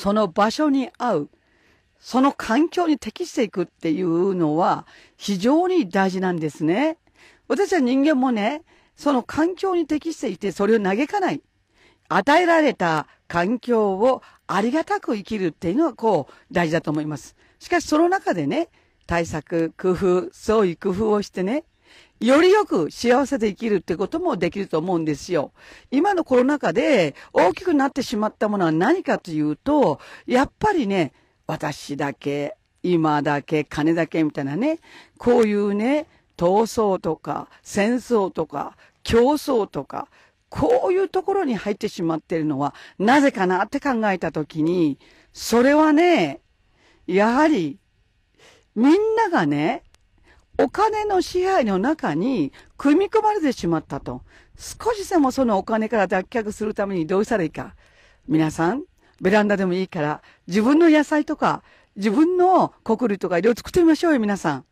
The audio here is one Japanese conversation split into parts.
その場所に合う、その環境に適していくっていうのは非常に大事なんですね。私は人間もね、その環境に適していてそれを嘆かない。与えられた環境をありがたく生きるっていうのはこう大事だと思います。しかしその中でね、対策、工夫、創意工夫をしてね、よりよく幸せで生きるってこともできると思うんですよ。今のコロナ禍で大きくなってしまったものは何かというと、やっぱりね、私だけ、今だけ、金だけみたいなね、こういうね、闘争とか、戦争とか、競争とか、こういうところに入ってしまっているのは、なぜかなって考えたときに、それはね、やはり、みんながね、お金の支配の中に組み込まれてしまったと。少しでもそのお金から脱却するためにどうしたらいいか。皆さん、ベランダでもいいから、自分の野菜とか、自分の国類とかいろいろ作ってみましょうよ、皆さん。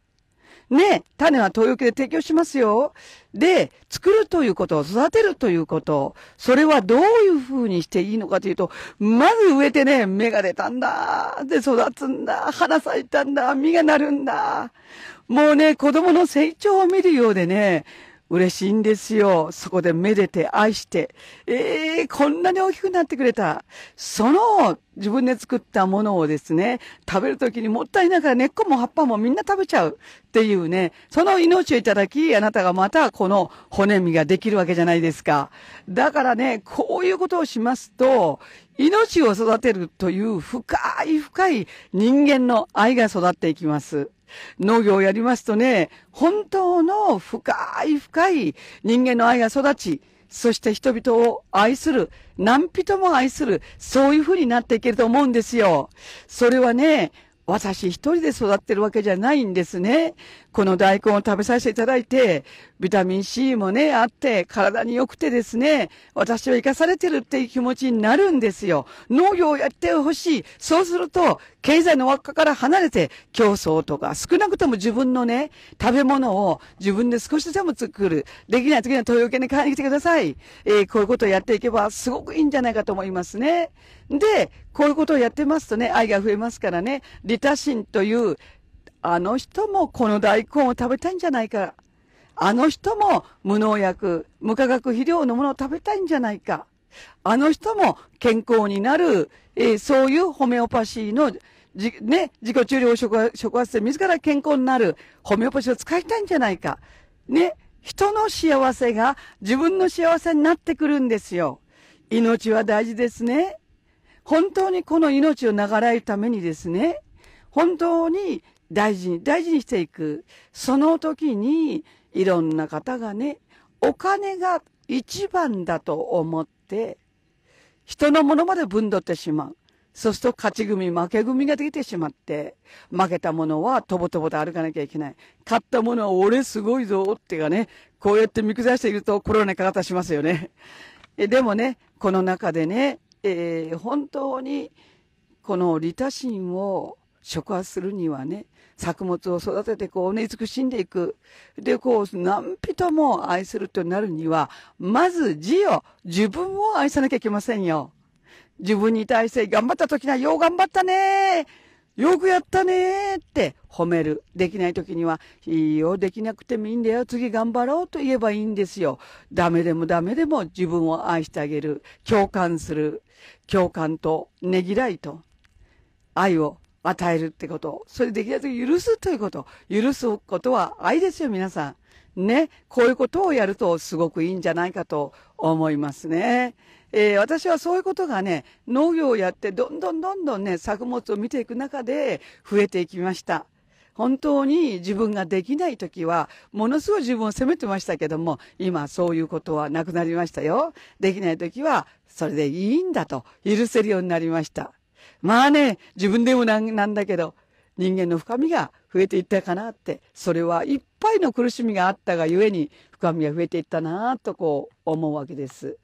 ね、種は豊洋で提供しますよ。で、作るということ、育てるということ、それはどういうふうにしていいのかというと、まず植えてね、芽が出たんだ。で、育つんだ。花咲いたんだ。実がなるんだ。もうね、子供の成長を見るようでね、嬉しいんですよ。そこでめでて愛して。ええー、こんなに大きくなってくれた。その自分で作ったものをですね、食べるときにもったいないから根っこも葉っぱもみんな食べちゃうっていうね、その命をいただき、あなたがまたこの骨身ができるわけじゃないですか。だからね、こういうことをしますと、命を育てるという深い深い人間の愛が育っていきます。農業をやりますとね、本当の深い深い人間の愛が育ち、そして人々を愛する、何人も愛する、そういうふうになっていけると思うんですよ。それはね、私一人で育ってるわけじゃないんですね。この大根を食べさせていただいて、ビタミン C もね、あって、体に良くてですね、私は生かされてるっていう気持ちになるんですよ。農業をやってほしい。そうすると、経済の輪っかから離れて、競争とか、少なくとも自分のね、食べ物を自分で少しでも作る。できない時には東洋圏に帰ってきてください。えー、こういうことをやっていけば、すごくいいんじゃないかと思いますね。で、こういうことをやってますとね、愛が増えますからね、リタシンという、あの人もこの大根を食べたいんじゃないか。あの人も無農薬、無化学肥料のものを食べたいんじゃないか。あの人も健康になる、えー、そういうホメオパシーの、じね、自己治療食食発性、自ら健康になるホメオパシーを使いたいんじゃないか。ね、人の幸せが自分の幸せになってくるんですよ。命は大事ですね。本当にこの命を長らえるためにですね、本当に大事に、大事にしていく。その時に、いろんな方がね、お金が一番だと思って、人のものまでぶんどってしまう。そうすると勝ち組、負け組ができてしまって、負けたものはとぼとぼと歩かなきゃいけない。勝ったものは俺すごいぞってがうかね、こうやって見下しているとコロナにかかったしますよね。でもね、この中でね、えー、本当にこの利他心を触発するにはね、作物を育ててこうね、慈しんでいく。で、こう、何人も愛するとなるには、まず字を、自分を愛さなきゃいけませんよ。自分に対して頑張った時にはよう頑張ったねー。よくやったねーって褒める。できない時には、いいよ、できなくてもいいんだよ、次頑張ろうと言えばいいんですよ。ダメでもダメでも自分を愛してあげる。共感する。共感とねぎらいと愛を与えるってこと。それできるだけ許すということ。許すことは愛ですよ、皆さん。ね。こういうことをやるとすごくいいんじゃないかと思いますね。えー、私はそういうことがね、農業をやってどんどんどんどんね、作物を見ていく中で増えていきました。本当に自分ができない時は、ものすごい自分を責めてましたけども、今そういうことはなくなりましたよ。できない時は、それでいいんだと、許せるようになりました。まあね、自分でもなんだけど、人間の深みが増えていったかなって、それはいっぱいの苦しみがあったがゆえに深みが増えていったなとこう思うわけです。